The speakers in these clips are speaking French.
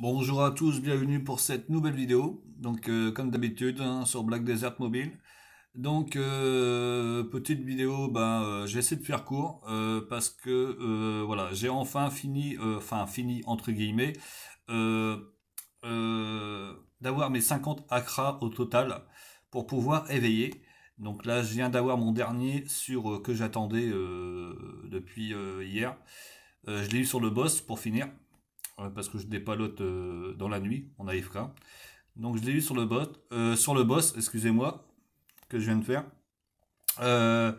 Bonjour à tous, bienvenue pour cette nouvelle vidéo. Donc euh, comme d'habitude hein, sur Black Desert Mobile. Donc euh, petite vidéo, ben j'essaie de faire court parce que voilà j'ai enfin fini, enfin fini entre guillemets, d'avoir mes 50 acras au total pour pouvoir éveiller. Donc là je viens d'avoir mon dernier sur que j'attendais depuis hier. je l'ai eu sur le boss pour finir parce que je dépalote euh, dans la nuit on a AFK. Donc je l'ai eu sur le bot, euh, sur le boss, excusez-moi, que je viens de faire. Euh,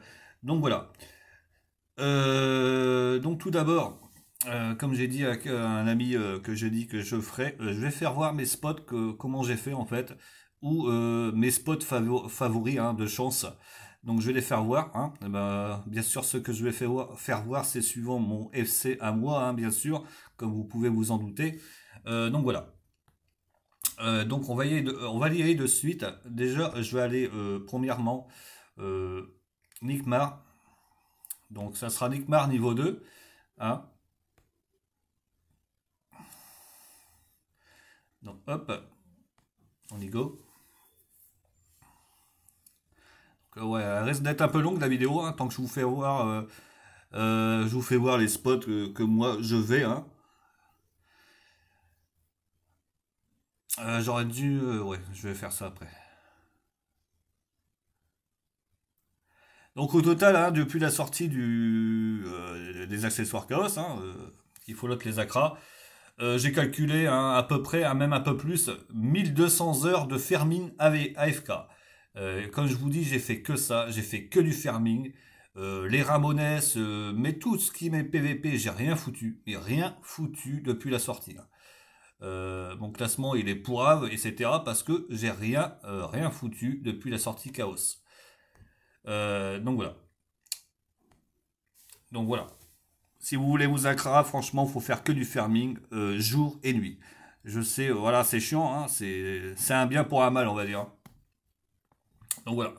donc voilà. donc tout d'abord, comme j'ai dit à un ami que j'ai dit que je ferai, je vais faire voir mes spots comment j'ai fait en fait, ou mes spots favoris hein, de chance. Donc je vais les faire voir. Hein. Eh ben, bien sûr, ce que je vais faire voir, c'est suivant mon FC à moi, hein, bien sûr, comme vous pouvez vous en douter. Euh, donc voilà. Euh, donc on va, y aller de, suite. Déjà, je vais aller euh, premièrement Nickmar. Donc ça sera Nickmar niveau 2. Hein. Donc hop, on y go. Euh, ouais, elle reste d'être un peu longue la vidéo, hein, tant que je vous fais voir, euh, euh, je vous fais voir les spots que, moi je vais. Hein. J'aurais dû, ouais, je vais faire ça après. Donc au total, hein, depuis la sortie du, des accessoires Chaos, il faut l'autre les accras, j'ai calculé à peu près, même un peu plus, 1200 heures de Fermin AFK. Euh, comme je vous dis, j'ai fait que ça, j'ai fait que du farming. Euh, les Ramones, euh, mais tout ce qui m'est PVP, j'ai rien foutu, mais rien foutu depuis la sortie. Hein. mon classement il est pourrave, etc. parce que j'ai rien, rien foutu depuis la sortie Chaos. donc voilà. Donc voilà. Si vous voulez vous accra, franchement, faut faire que du farming jour et nuit. Je sais, voilà, c'est chiant, hein, c'est un bien pour un mal, on va dire. Donc voilà.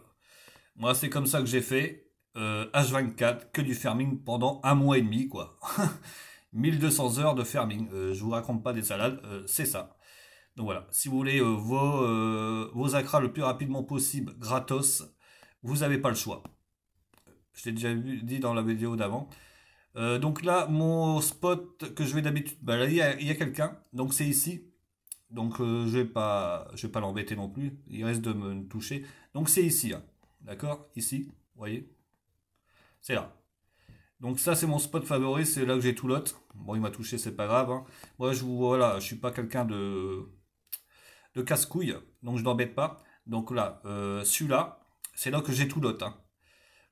Moi, c'est comme ça que j'ai fait. H24, euh, que du farming pendant un mois et demi, quoi. 1200 heures de farming. Euh, je vous raconte pas des salades, euh, c'est ça. Donc voilà, si vous voulez vos, vos acras le plus rapidement possible, gratos, vous n'avez pas le choix. Je l'ai déjà dit dans la vidéo d'avant. donc là, mon spot que je vais d'habitude, bah il y a quelqu'un, donc c'est ici. Donc euh, je vais pas, vais pas l'embêter non plus. Il reste de me toucher. Donc c'est ici, hein. d'accord Ici, vous voyez C'est là. Donc ça c'est mon spot favori, c'est là que j'ai tout l'autre. Bon il m'a touché, c'est pas grave. Hein. Moi je vous, voilà, je suis pas quelqu'un de de casse-couille, donc je n'embête pas. Donc là, euh, celui-là, c'est là que j'ai tout l'autre. Hein.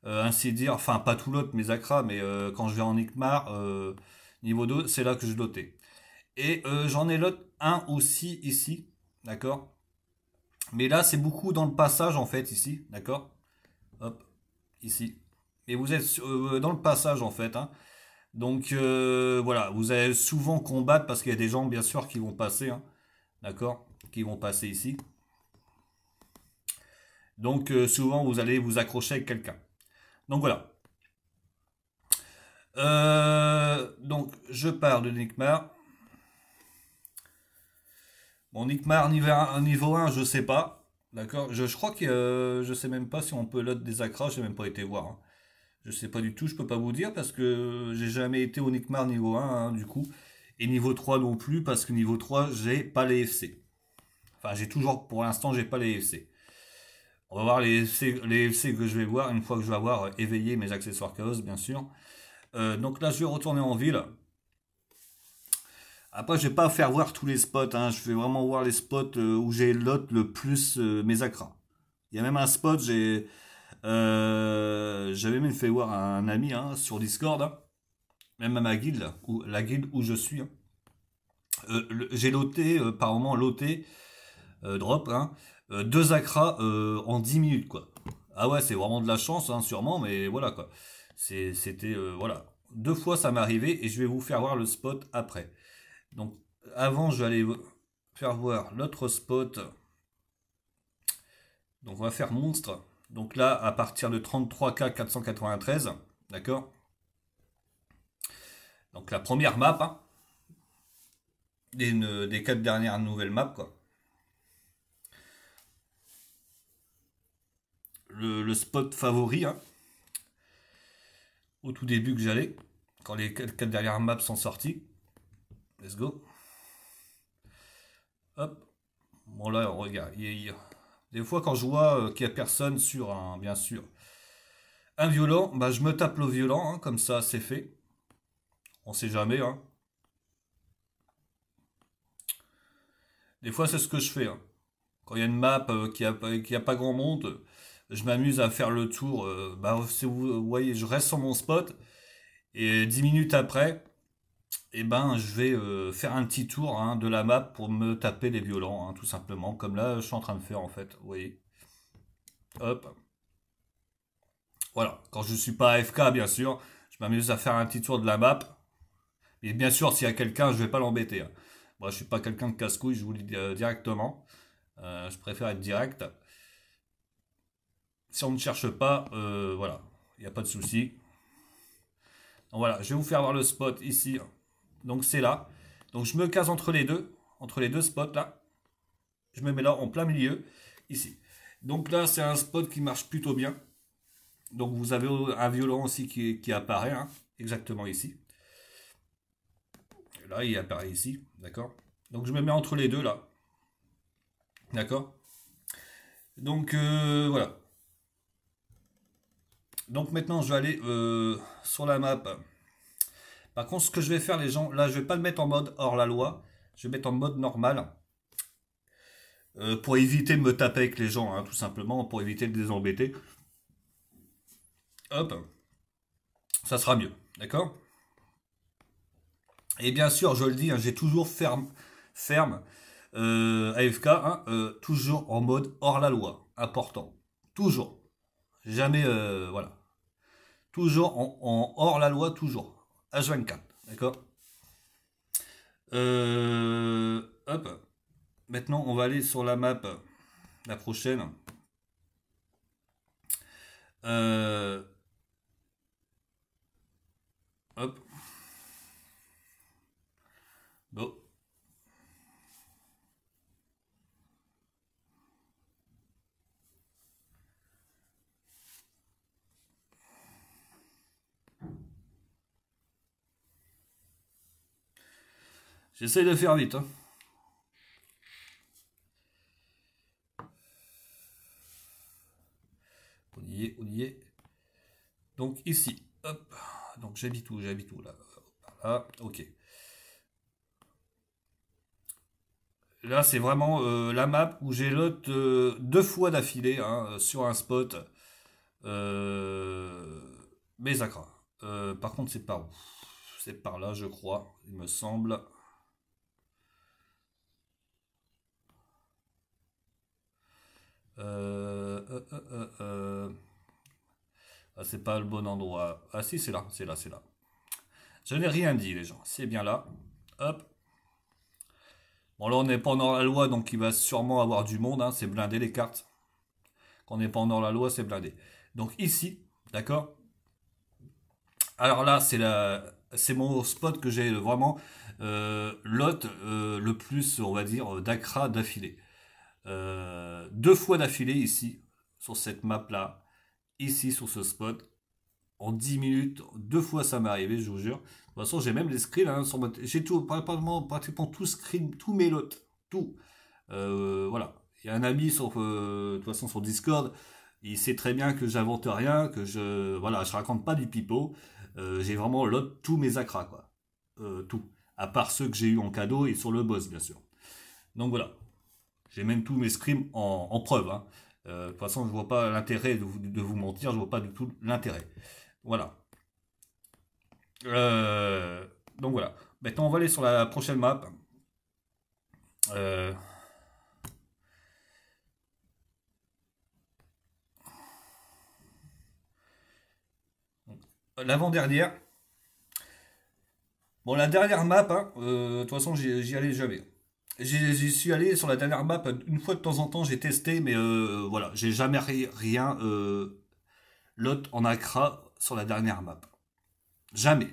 Euh, ainsi dire, enfin pas tout l'autre, mais acras, mais quand je vais en Ikmar, niveau 2, c'est là que je dotais. Et euh, j'en ai l'autre un aussi ici, d'accord Mais là, c'est beaucoup dans le passage, en fait, ici, d'accord Hop, ici. Et vous êtes euh, dans le passage, en fait, hein. donc euh, voilà, vous allez souvent combattre parce qu'il y a des gens bien sûr qui vont passer, hein, d'accord Qui vont passer ici. Donc souvent vous allez vous accrocher avec quelqu'un. Donc voilà. donc je pars de Nickmar. Bon, Nick niveau 1, je sais pas. D'accord je, crois que je euh, je sais même pas si on peut l'autre des accras, j'ai même pas été voir. Je hein. Je sais pas du tout, je peux pas vous dire parce que j'ai jamais été au Nickmar niveau 1 hein, du coup. Et niveau 3 non plus parce que niveau 3 j'ai pas les FC. Enfin j'ai toujours pour l'instant j'ai pas les FC. On va voir les FC, que je vais voir une fois que je vais avoir euh, éveillé mes accessoires chaos bien sûr. Euh, donc là je vais retourner en ville après, je vais pas faire voir tous les spots. Hein. Je vais vraiment voir les spots euh, où j'ai lot le plus euh, mes acras. Il y a même un spot, j'ai, euh, j'avais même fait voir à un ami hein, sur Discord, hein. même à ma guilde, la guilde où je suis. j'ai loté, par moment, loté, drop, deux acras en 10 minutes, quoi. Ah ouais, c'est vraiment de la chance, sûrement, mais voilà, quoi. C'était, voilà. Deux fois, ça m'est arrivé, et je vais vous faire voir le spot après. Donc avant, je vais aller faire voir l'autre spot. Donc on va faire monstre. Donc là, à partir de 33K 493, d'accord Donc la première map, hein. des, quatre dernières nouvelles maps, quoi. Le, spot favori, hein. au tout début que j'allais, quand les quatre dernières maps sont sorties. Let's go. Hop. Bon là, regarde. Des fois, quand je vois euh, qu'il n'y a personne sur un, bien sûr, un violent, bah, je me tape le violent, hein. comme ça, c'est fait. On sait jamais. Hein. Des fois, c'est ce que je fais. Hein. Quand il y a une map euh, qui n'a qui a pas grand monde, je m'amuse à faire le tour. Euh, bah, vous, voyez, je reste sur mon spot. Et dix minutes après, et eh ben, je vais euh, faire un petit tour hein, de la map pour me taper les violents, hein, tout simplement, comme là je suis en train de faire en fait, vous voyez. Hop. Voilà, quand je ne suis pas AFK, bien sûr, je m'amuse à faire un petit tour de la map. Et bien sûr, s'il y a quelqu'un, je ne vais pas l'embêter. Hein. Moi, je ne suis pas quelqu'un de casse-couille, je vous le dis euh, directement. Euh, je préfère être direct. Si on ne cherche pas, voilà, il n'y a pas de souci. voilà, je vais vous faire voir le spot ici. Donc c'est là. Donc je me case entre les deux, entre les deux spots là. Je me mets là en plein milieu, ici. Donc là, c'est un spot qui marche plutôt bien. Donc vous avez un violon aussi qui, apparaît, hein, exactement ici. Là, il apparaît ici, d'accord Donc je me mets entre les deux là. D'accord Donc euh, voilà. Donc maintenant, je vais aller euh, sur la map. Par contre, ce que je vais faire, les gens, là, je ne vais pas le mettre en mode hors la loi. Je vais mettre en mode normal. Euh, pour éviter de me taper avec les gens, hein, tout simplement, pour éviter de les embêter. Hop, ça sera mieux, d'accord Et bien sûr, je le dis, hein, j'ai toujours ferme, ferme, euh, AFK, hein, euh, toujours en mode hors la loi, important, toujours, jamais, voilà, toujours en hors la loi, toujours. H24. D'accord euh, Hop. Maintenant, on va aller sur la map, la prochaine. Euh, hop. J'essaye de faire vite. Hein. On y est, on y est. Donc ici, hop. Donc j'habite où J'habite où là ok. Là, c'est vraiment euh, la map où j'ai l'autre euh, deux fois d'affilée hein, sur un spot. Euh, mais Euh, par contre, c'est par où C'est par là, je crois, il me semble. Euh, euh, euh, ah, c'est pas le bon endroit. Ah si, c'est là, c'est là, c'est là. Je n'ai rien dit, les gens. C'est bien là. Hop. Bon, là, on est pas la loi, donc il va sûrement avoir du monde. Hein. C'est blindé, les cartes. Quand on est pas la loi, c'est blindé. Donc ici, d'accord Alors là, c'est C'est mon spot que j'ai vraiment euh, l'hôte le plus, on va dire, d'Accra d'affilée. Euh, deux fois d'affilée ici, sur cette map-là, ici, sur ce spot, en 10 minutes, deux fois ça m'est arrivé, je vous jure. De toute façon, j'ai même les screens, hein, j'ai tout, pratiquement, pratiquement tout screen, tous mes lots, tout. Euh, voilà, il y a un ami sur, euh, de toute façon, sur Discord, il sait très bien que j'invente rien, que je, voilà, je raconte pas du pipeau, j'ai vraiment lot tous mes acras, quoi, tout, à part ceux que j'ai eu en cadeau et sur le boss, bien sûr. Donc voilà, j'ai même tous mes scrims en, preuve. Hein. Euh, de toute façon, je ne vois pas l'intérêt de, vous mentir, je ne vois pas du tout l'intérêt. Voilà. Euh, donc voilà. Maintenant, on va aller sur la prochaine map. Euh, l'avant-dernière. Bon, la dernière map, hein, de toute façon, j'y allais jamais. J'y suis allé sur la dernière map une fois de temps en temps, j'ai testé, mais euh, voilà, j'ai jamais rien euh, lot en Accra sur la dernière map. Jamais.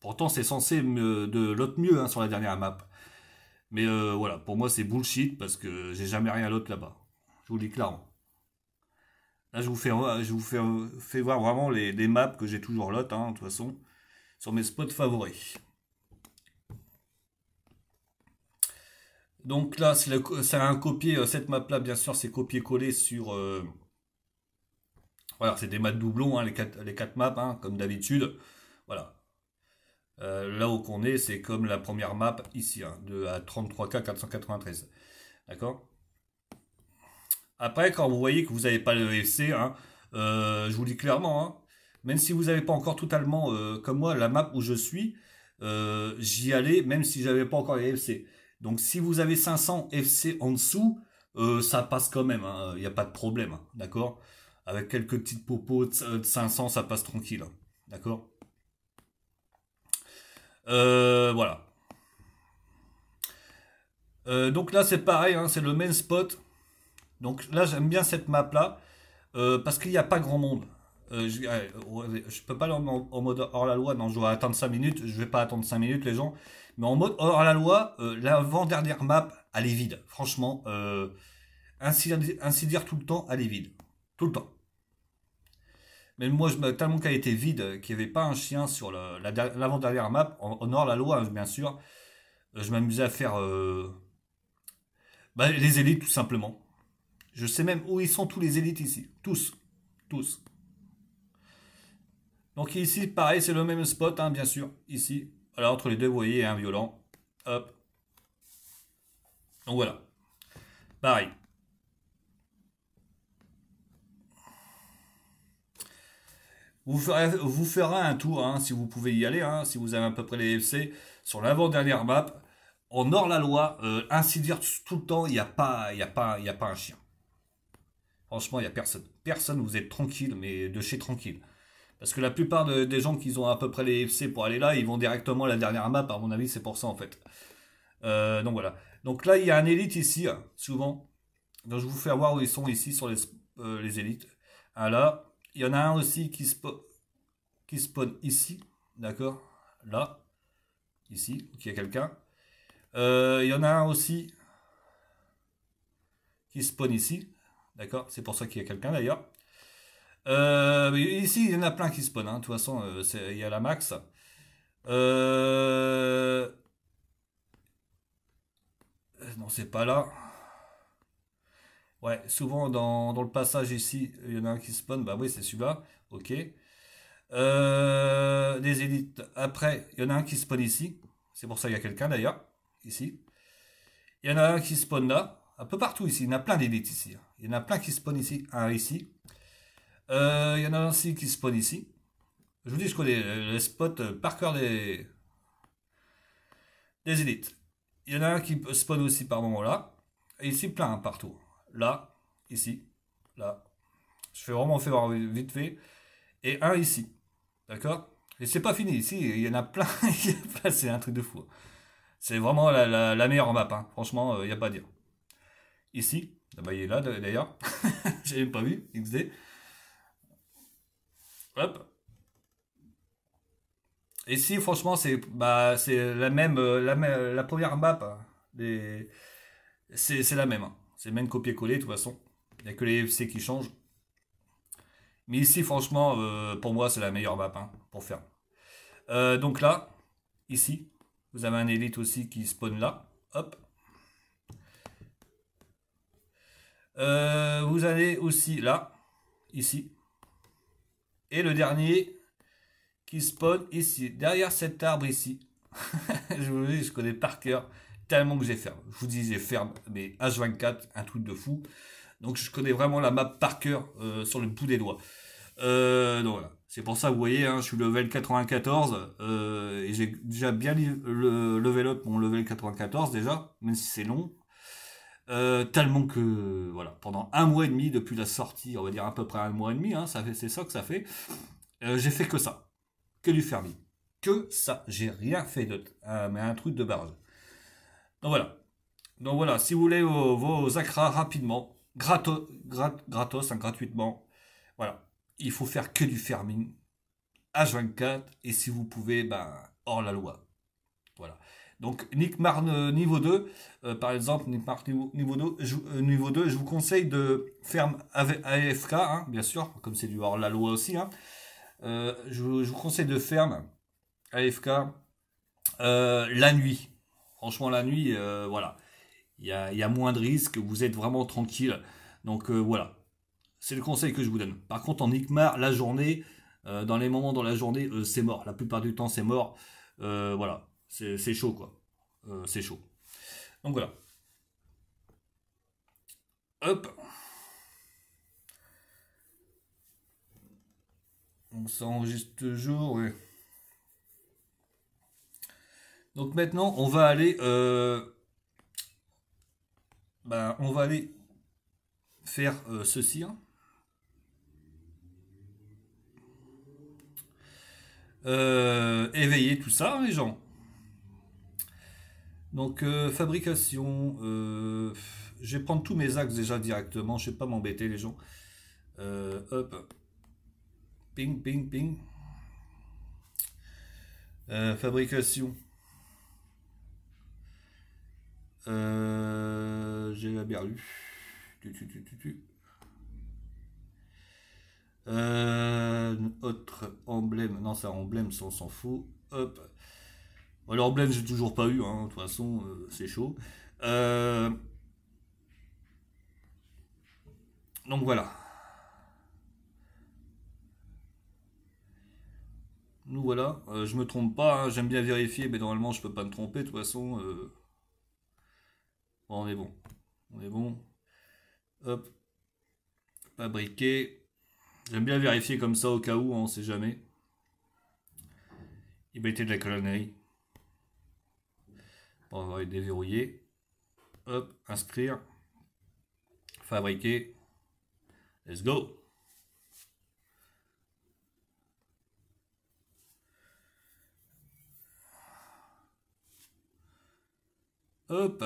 Pourtant, c'est censé de lot mieux hein, sur la dernière map. Mais euh, voilà, pour moi, c'est bullshit parce que j'ai jamais rien lot là-bas. Je vous le dis clairement. Là, je vous fais, je vous fais, voir vraiment les, les maps que j'ai toujours lot, hein, de toute façon, sur mes spots favoris. Donc là, c'est euh, un copier, euh, cette map là, bien sûr, c'est copier-coller sur. Euh, voilà, c'est des maps doublons, hein, les, quatre, les quatre maps, hein, comme d'habitude. Voilà. là où qu'on est, c'est comme la première map ici, hein, de à 33K 493. D'accord Après, quand vous voyez que vous n'avez pas le FC, je vous dis clairement, même si vous n'avez pas encore totalement, comme moi, la map où je suis, j'y allais, même si j'avais pas encore le FC. Donc si vous avez 500 FC en dessous, euh, ça passe quand même, hein. il n'y a pas de problème, hein. d'accord Avec quelques petites popos de 500, euh, ça passe tranquille, hein. d'accord euh, Voilà. donc là, c'est pareil, c'est le main spot. Donc là, j'aime bien cette map-là, parce qu'il n'y a pas grand monde. je, ne peux pas aller en, mode hors la loi, non, je dois attendre 5 minutes, je vais pas attendre 5 minutes les gens mais en mode hors la loi, euh, l'avant-dernière map, elle est vide. Franchement, ainsi, euh, dire tout le temps, elle est vide. Tout le temps. Mais moi, je, tellement qu'elle était vide, euh, qu'il n'y avait pas un chien sur l'avant-dernière map, en, hors la loi, hein, bien sûr, je m'amusais à faire bah, les élites, tout simplement. Je sais même où ils sont tous les élites ici. Tous. Tous. Donc ici, pareil, c'est le même spot, hein, bien sûr, ici. Alors entre les deux, vous voyez, un violent. Hop. Donc voilà. Pareil. Vous ferez, vous fera un tour, hein, si vous pouvez y aller, hein, si vous avez à peu près les FC, sur l'avant-dernière map. En hors-la-loi, euh, ainsi dire tout le temps, il n'y a, pas, a, pas, a pas un chien. Franchement, il n'y a personne. Personne, vous êtes tranquille, mais de chez tranquille. Parce que la plupart des gens qui ont à peu près les FC pour aller là, ils vont directement à la dernière map, à mon avis, c'est pour ça en fait. Euh, donc voilà. Donc là, il y a un élite ici, hein, souvent. Donc je vous fais voir où ils sont ici sur les, euh, élites. Alors, ah, il y en a un aussi qui, qui spawn ici, d'accord Là, ici, il y a quelqu'un. Euh, il y en a un aussi qui spawn ici, d'accord C'est pour ça qu'il y a quelqu'un d'ailleurs. Euh, ici, il y en a plein qui spawn. Hein. De toute façon, euh, il y a la max. Euh... Non, c'est pas là. Ouais, souvent dans, le passage ici, il y en a un qui spawn. Bah oui, c'est celui-là. Ok. Euh, des élites. Après, il y en a un qui spawn ici. C'est pour ça qu'il y a quelqu'un d'ailleurs. Ici. Il y en a un qui spawn là. Un peu partout ici. Il y en a plein d'élites ici. Hein. Il y en a plein qui spawn ici. Un ici. Il euh, y en a un aussi qui spawn ici. Je vous dis, je connais les spots par cœur des, des élites. Il y en a un qui spawn aussi par moment là. Et ici, plein partout. Là, ici, là. Je fais vraiment faire vite fait. Et un ici. D'accord Et c'est pas fini. Ici, il y en a plein. c'est un truc de fou. C'est vraiment la, la, la, meilleure map. Hein. Franchement, il euh, n'y a pas à dire. Ici, ah bah, il est là d'ailleurs. J'avais pas vu. XD. Hop. Et si franchement, c'est bah, la même, euh, la même, la première map. Des... Hein. C'est la même. Hein. C'est même copier-coller, de toute façon. Il n'y a que les FC qui changent. Mais ici, franchement, euh, pour moi, c'est la meilleure map hein, pour faire. Euh, donc là, ici, vous avez un élite aussi qui spawn là. Hop. vous allez aussi là, ici, et le dernier qui spawn ici, derrière cet arbre ici. je vous dis, je connais par cœur tellement que j'ai ferme. Je vous dis, j'ai ferme, mais H24, un truc de fou. Donc je connais vraiment la map par cœur euh, sur le bout des doigts. Euh, donc C'est pour ça, vous voyez, hein, je suis level 94 euh, et j'ai déjà bien le level up mon level 94 déjà, même si c'est long. Euh, tellement que voilà, pendant un mois et demi depuis la sortie, on va dire à peu près un mois et demi, hein, ça fait, c'est ça que ça fait. Euh, j'ai fait que ça, que du Fermi, que ça. J'ai rien fait d'autre, euh, mais un truc de barge. Donc voilà. Donc voilà, si vous voulez vos, acras rapidement, gratos, gratos hein, gratuitement, voilà, il faut faire que du Fermi, H24, et si vous pouvez, ben, hors la loi. Donc Nick euh, niveau 2, euh, par exemple, Nick niveau 2, je, euh, niveau 2, je vous conseille de faire AFK, hein, bien sûr, comme c'est du hors la loi aussi. Hein. je, vous conseille de fermer AFK la nuit. Franchement, la nuit, voilà. Il y a, moins de risques, vous êtes vraiment tranquille. Donc voilà. C'est le conseil que je vous donne. Par contre, en Nickmar, la journée, dans les moments dans la journée, c'est mort. La plupart du temps, c'est mort. voilà c'est chaud, quoi. Euh, c'est chaud. Donc voilà. Hop. On ça enregistre toujours, Donc maintenant, on va aller... Euh, ben, on va aller faire euh, ceci. Hein. éveiller tout ça, les gens. Donc euh, fabrication, euh, je vais prendre tous mes axes déjà directement, je ne vais pas m'embêter les gens. Euh, hop, ping, ping, ping. fabrication. J'ai la berlue. autre emblème, non ça emblème, ça on s'en fout. Hop, alors, alors je j'ai toujours pas eu, hein, de toute façon, euh, c'est chaud. Euh, donc voilà. Nous voilà, euh, je me trompe pas, hein, j'aime bien vérifier, mais normalement je peux pas me tromper, de toute façon. on est bon. On est bon. Hop. Fabriqué. J'aime bien vérifier comme ça au cas où, On hein, on sait jamais. Il été de la colonnerie. On va déverrouiller. Hop, inscrire. Fabriquer. Let's go. Hop.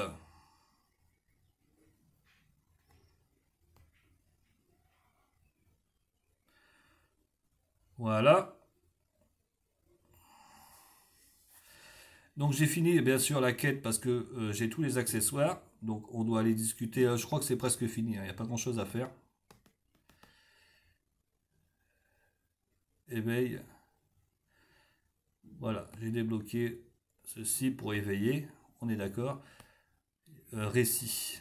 Voilà. Donc j'ai fini bien sûr la quête parce que euh, j'ai tous les accessoires. Donc on doit aller discuter. Hein. je crois que c'est presque fini. Hein. Il n'y a pas grand chose à faire. Éveil. Voilà, j'ai débloqué ceci pour éveiller. On est d'accord. Euh, récit.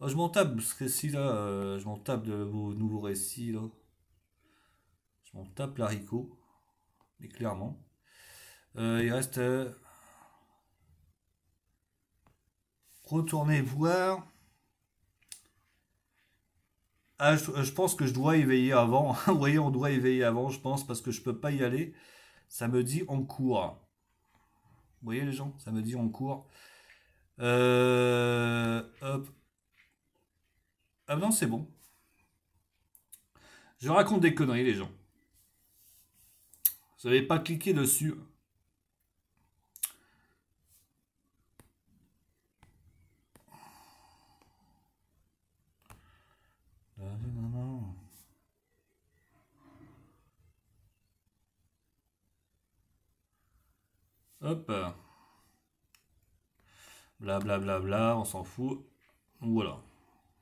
Oh, je m'en tape ce récit là. Euh, je m'en tape de vos nouveaux récits là. Je m'en tape l'haricot. Mais clairement. Euh, il reste euh, Retournez voir. Ah, euh, je, pense que je dois éveiller avant. Vous voyez, on doit éveiller avant, je pense, parce que je peux pas y aller. Ça me dit on court. Vous voyez les gens Ça me dit on court. hop. Ah non, c'est bon. Je raconte des conneries, les gens. Vous n'avez pas cliqué dessus. Hop. Blablabla, bla, bla, bla, on s'en fout. Voilà.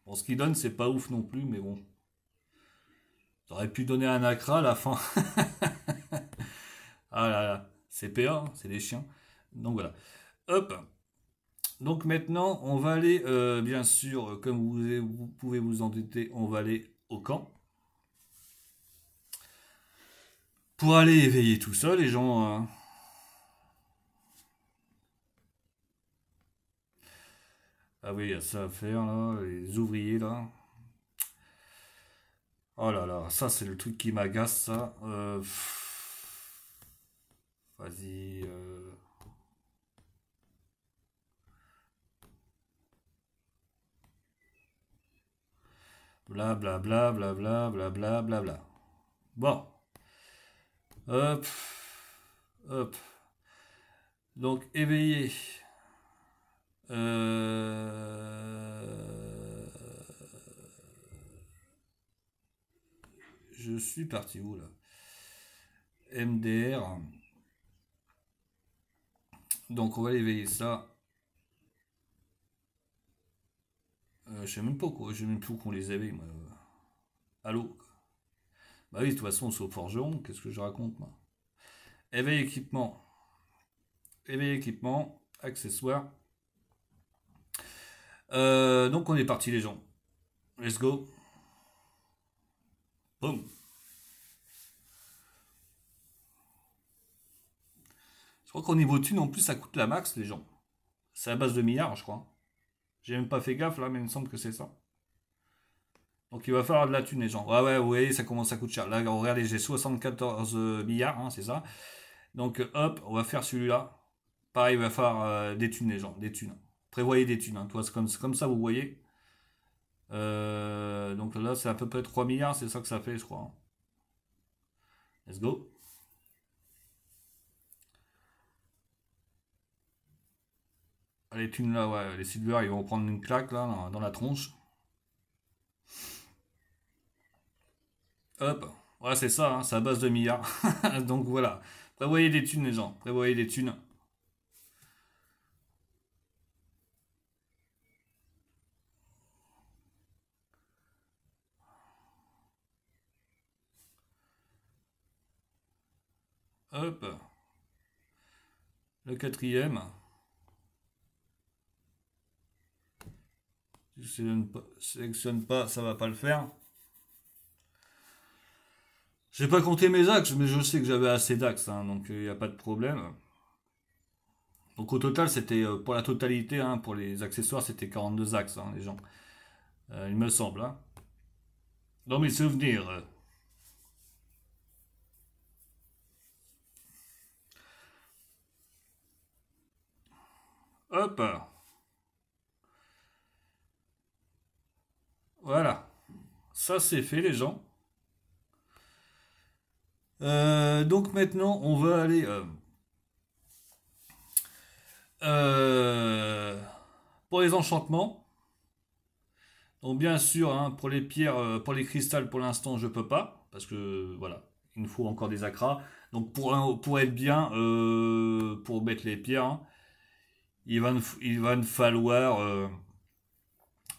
Bon, ce qu'il donne, c'est pas ouf non plus, mais bon. aurait pu donner un acra à la fin. ah là là. C'est PA, hein, c'est des chiens. Donc voilà. Hop. Donc maintenant, on va aller, euh, bien sûr, comme vous, pouvez vous en douter, on va aller au camp. Pour aller éveiller tout ça, les gens. Euh Ah oui, il y a ça à faire là, les ouvriers là. Oh là là, ça c'est le truc qui m'agace ça. Euh, vas-y. Euh... Bla bla bla bla bla bla bla bla Bon. Hop. Hop. Donc éveillé. Euh, je suis parti où là MDR. Donc on va l'éveiller ça. Euh, je sais même pas quoi, je sais même plus qu'on les avait. Moi. Allô Bah oui, de toute façon, c'est au forgeron, qu'est-ce que je raconte moi Éveil équipement. Éveil équipement, accessoires. Euh, donc on est parti les gens. Let's go. Boom. Je crois qu'au niveau thune, en plus, ça coûte la max, les gens. C'est à base de milliards, je crois. J'ai même pas fait gaffe, là, mais il me semble que c'est ça. Donc il va falloir de la thune, les gens. Ouais, ouais, vous voyez, ça commence à coûter cher. Là, regardez, j'ai 74 euh, milliards, hein, c'est ça. Donc, hop, on va faire celui-là. Pareil, il va falloir euh, des thunes, les gens, des thunes prévoyez des thunes. c'est comme, ça, vous voyez. Euh, donc là, c'est à peu près 3 milliards, c'est ça que ça fait, je crois. Hein. Let's go. Les thunes là, ouais, les silver, ils vont prendre une claque là, dans la tronche. Hop, voilà, c'est ça, c'est hein, à base de milliards. donc voilà, prévoyez des thunes, les gens, prévoyez des thunes. Hop. Le quatrième. Si je ne sélectionne pas ça va pas le faire. J'ai pas compté mes axes, mais je sais que j'avais assez d'axes, hein, donc il euh, n'y a pas de problème. Donc au total, c'était euh, pour la totalité, hein, pour les accessoires, c'était 42 axes, hein, les gens. Euh, il me semble. Dans mes souvenirs. Hop. Voilà. Ça, c'est fait, les gens. Euh, donc maintenant, on va aller... Euh, euh, pour les enchantements. Donc bien sûr, hein, pour les pierres, pour les cristals, pour l'instant, je peux pas. Parce que, voilà, il nous faut encore des acras. Donc pour, pour être bien, pour mettre les pierres... Hein, il va, me falloir euh,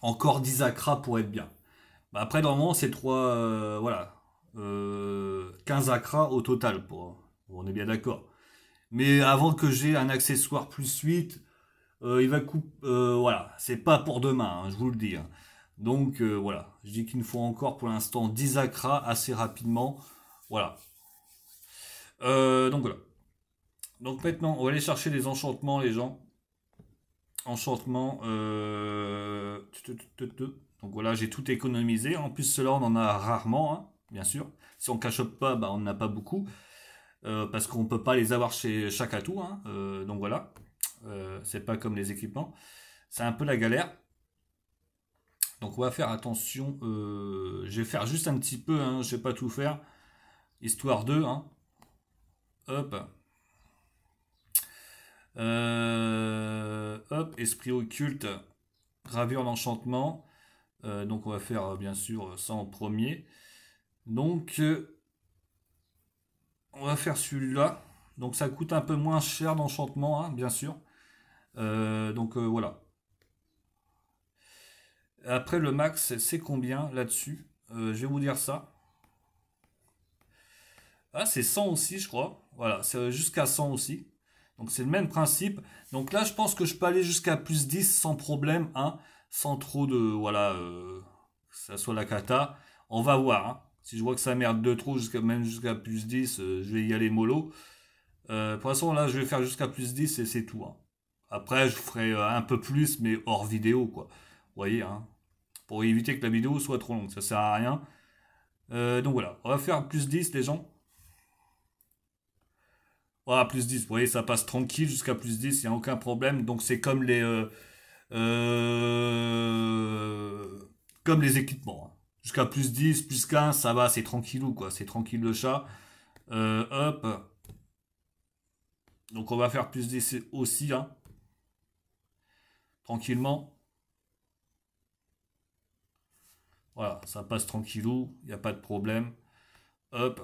encore 10 acras pour être bien. Bah, après, normalement, c'est 3, euh, voilà, 15 euh, acras au total, pour, on est bien d'accord. Mais avant que j'ai un accessoire plus 8, il va voilà, c'est pas pour demain, hein, je vous le dis. Hein. Donc voilà, je dis qu'il nous faut encore pour l'instant 10 acras assez rapidement, voilà. donc voilà. Donc maintenant, on va aller chercher des enchantements, les gens enchantement. Euh, donc voilà, j'ai tout économisé. En plus, cela, on en a rarement, hein, bien sûr. Si on cache pas, bah, on n'a pas beaucoup. Euh, parce qu'on peut pas les avoir chez chaque atout. Hein, euh, donc voilà, c'est pas comme les équipements. C'est un peu la galère. Donc on va faire attention. je vais faire juste un petit peu. Hein, je vais pas tout faire. Histoire 2. Hop. Euh, hop, esprit occulte, gravure d'enchantement. Euh, donc on va faire euh, bien sûr ça en premier. Donc on va faire celui-là. Donc ça coûte un peu moins cher d'enchantement, hein, bien sûr. donc voilà. Après le max, c'est combien là-dessus Je vais vous dire ça. Ah, c'est 100 aussi, je crois. Voilà, c'est jusqu'à 100 aussi. Donc c'est le même principe. Donc là, je pense que je peux aller jusqu'à plus 10 sans problème, hein, sans trop de... Voilà, euh, que ça soit la cata. On va voir. Hein. Si je vois que ça merde de trop, jusqu'à même jusqu'à plus 10, euh, je vais y aller mollo. Euh, pour l'instant, là, je vais faire jusqu'à plus 10 et c'est tout. Hein. Après, je ferai euh, un peu plus, mais hors vidéo, quoi. Vous voyez, hein, pour éviter que la vidéo soit trop longue. Ça sert à rien. donc voilà, on va faire plus 10, les gens. Voilà, plus 10. Vous voyez, ça passe tranquille jusqu'à plus 10, il n'y a aucun problème. Donc c'est comme les. Euh, euh, comme les équipements. Hein. Jusqu'à plus 10, plus 15, ça va, c'est tranquillou, quoi. C'est tranquille le chat. Euh, hop. Donc on va faire plus 10 aussi. Hein. Tranquillement. Voilà, ça passe tranquillou, il n'y a pas de problème. Hop.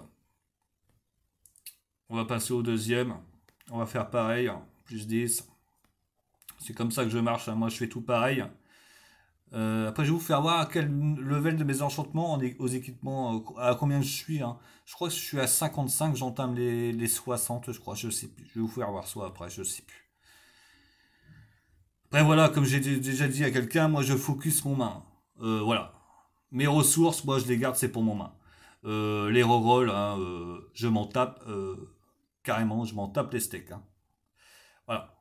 On va passer au deuxième. On va faire pareil, plus 10. C'est comme ça que je marche, hein. moi je fais tout pareil. Euh, après, je vais vous faire voir à quel level de mes enchantements aux équipements, euh, à combien je suis. Hein. Je crois que je suis à 55, j'entame les, 60, je crois, je sais plus. Je vais vous faire voir soit après, je sais plus. Après, voilà, comme j'ai déjà dit à quelqu'un, moi je focus mon main. Euh, voilà. Mes ressources, moi je les garde, c'est pour mon main. les rerolls, hein, je m'en tape carrément, je m'en tape les steaks. Hein. Voilà.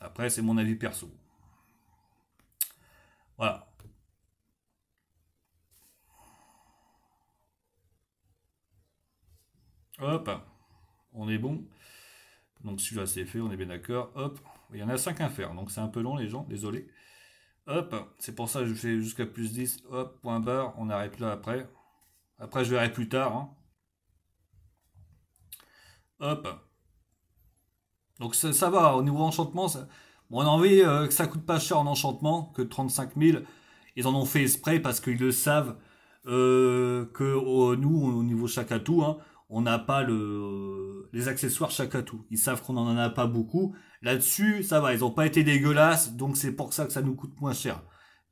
Après, c'est mon avis perso. Voilà. Hop, on est bon. Donc celui-là c'est fait, on est bien d'accord. Hop, il y en a 5 à faire, donc c'est un peu long les gens, désolé. Hop, c'est pour ça je fais jusqu'à plus 10. Hop, point barre, on arrête là après. Après je verrai plus tard. Hein. Donc ça, va, au niveau enchantement, on a envie euh, que ça coûte pas cher en enchantement, que 35 000. Ils en ont fait exprès parce qu'ils le savent euh, que nous, au niveau chaque atout, hein, on n'a pas euh, les accessoires chaque atout. Ils savent qu'on n'en a pas beaucoup. Là-dessus, ça va, ils n'ont pas été dégueulasses, donc c'est pour ça que ça nous coûte moins cher.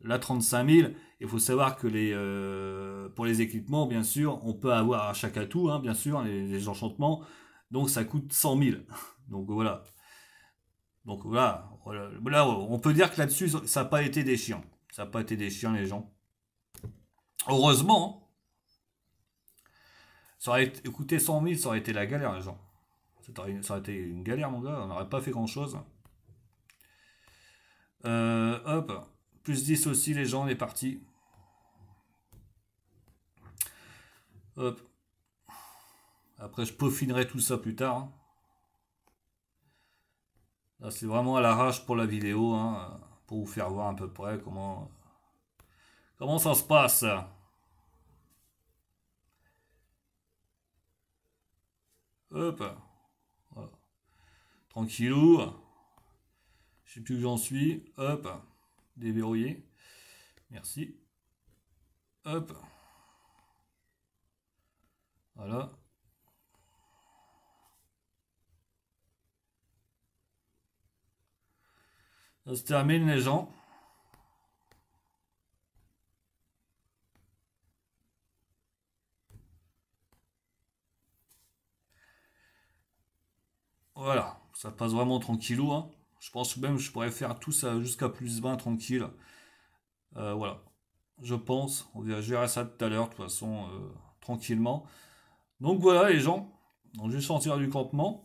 Là, 35 000, il faut savoir que pour les équipements, bien sûr, on peut avoir chaque atout, hein, bien sûr, les enchantements, donc ça coûte 100 000. Donc voilà. Donc voilà, on peut dire que là-dessus, ça n'a pas été des chiens. Ça n'a pas été des chiens, les gens. Heureusement, ça aurait été, coûté 100 000, ça aurait été la galère, les gens. Ça aurait, été une galère, mon gars. On n'aurait pas fait grand-chose. Euh, hop, plus 10 aussi, les gens, on est parti. Hop. Après, je peaufinerai tout ça plus tard. Hein. Là, c'est vraiment à l'arrache pour la vidéo, hein, pour vous faire voir à peu près comment, comment ça se passe. Hop. Voilà. Tranquillou. Je sais plus où j'en suis. Hop. Déverrouillé. Merci. Hop. Voilà. se termine les gens. Voilà, ça passe vraiment tranquillou. Hein. Je pense même je pourrais faire tout ça jusqu'à plus 20 tranquille. Euh, voilà, je pense. On va gérer ça tout à l'heure, de toute façon, euh, tranquillement. Donc voilà les gens, donc je vais sortir du campement.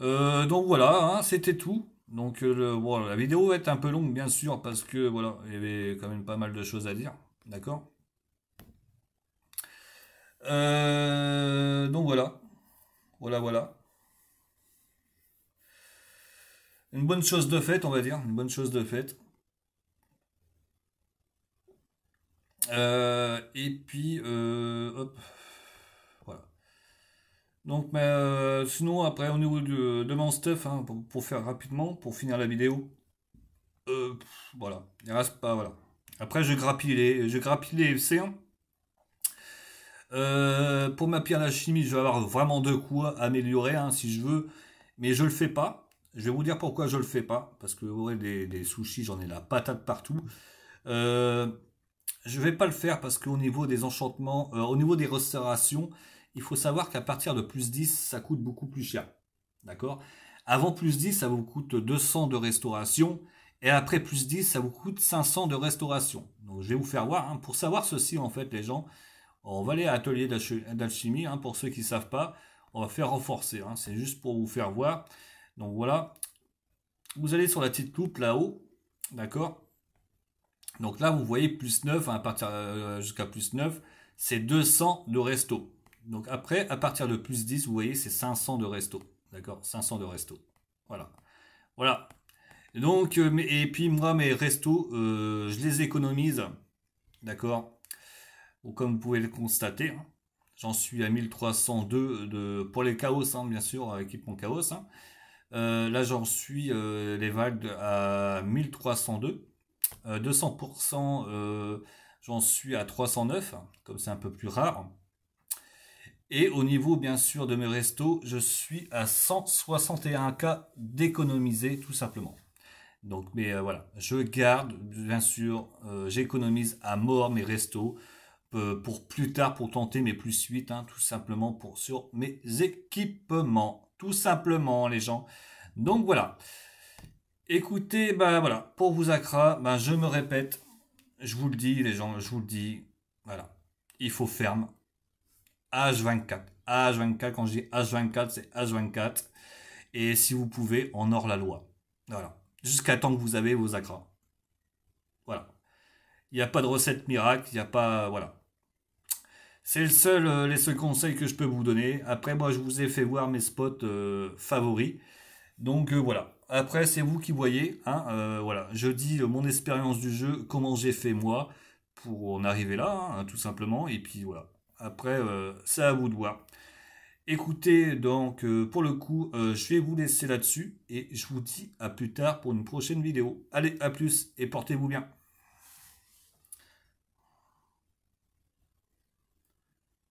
Euh, donc voilà, hein, c'était tout. Donc euh, la vidéo va être un peu longue, bien sûr, parce que voilà, il y avait quand même pas mal de choses à dire. D'accord euh, Donc voilà. Voilà, voilà. Une bonne chose de fait on va dire. Une bonne chose de fait et puis, hop. Donc, mais euh, sinon, après, au niveau de, mon stuff, hein, pour, faire rapidement, pour finir la vidéo, euh, voilà, il reste pas, voilà. Après, je grappille les, je fc hein. euh, pour ma pierre la chimie, je vais avoir vraiment de quoi améliorer hein, si je veux, mais je le fais pas. Je vais vous dire pourquoi je le fais pas, parce que vous aurez des, sushis, j'en ai la patate partout. Je je vais pas le faire parce qu'au niveau des enchantements, au niveau des restaurations, il faut savoir qu'à partir de plus 10, ça coûte beaucoup plus cher. D'accord Avant plus 10, ça vous coûte 200 de restauration. Et après plus 10, ça vous coûte 500 de restauration. Donc je vais vous faire voir. Hein. Pour savoir ceci, en fait, les gens, on va aller à l'atelier d'alchimie. Hein, pour ceux qui ne savent pas, on va faire renforcer. Hein. C'est juste pour vous faire voir. Donc voilà. Vous allez sur la petite loupe là-haut. D'accord Donc là, vous voyez plus 9, à partir euh, jusqu'à plus 9, c'est 200 de resto. Donc après, à partir de plus 10, vous voyez, c'est 500 de resto. D'accord 500 de resto. Voilà. Voilà. Donc, euh, et puis moi, mes restos, euh, je les économise. D'accord Ou Comme vous pouvez le constater, hein, j'en suis à 1302 de, pour les chaos, hein, bien sûr, mon chaos. Hein. Euh, là, j'en suis les vagues à 1302. 200%, j'en suis à 309, comme c'est un peu plus rare. Et au niveau, bien sûr, de mes restos, je suis à 161K d'économiser, tout simplement. Donc, mais euh, voilà, je garde, bien sûr, euh, j'économise à mort mes restos euh, pour plus tard, pour tenter mes plus suites, hein, tout simplement pour sur mes équipements. Tout simplement, les gens. Donc voilà. Écoutez, ben voilà, pour vous accra, ben, je me répète, je vous le dis, les gens, je vous le dis, voilà, il faut ferme, H24. H24, quand je dis H24, c'est H24. Et si vous pouvez, en hors la loi. Voilà. Jusqu'à temps que vous avez vos accras. Voilà. Il n'y a pas de recette miracle, il n'y a pas. Voilà. C'est le seul, euh, les seuls conseils que je peux vous donner. Après, moi, je vous ai fait voir mes spots euh, favoris. Donc euh, voilà. Après, c'est vous qui voyez. Hein, voilà. Je dis mon expérience du jeu, comment j'ai fait moi pour en arriver là, hein, tout simplement. Et puis voilà. Après, ça euh, à vous de voir. Écoutez, donc euh, pour le coup, euh, je vais vous laisser là-dessus et je vous dis à plus tard pour une prochaine vidéo. Allez, à plus et portez-vous bien.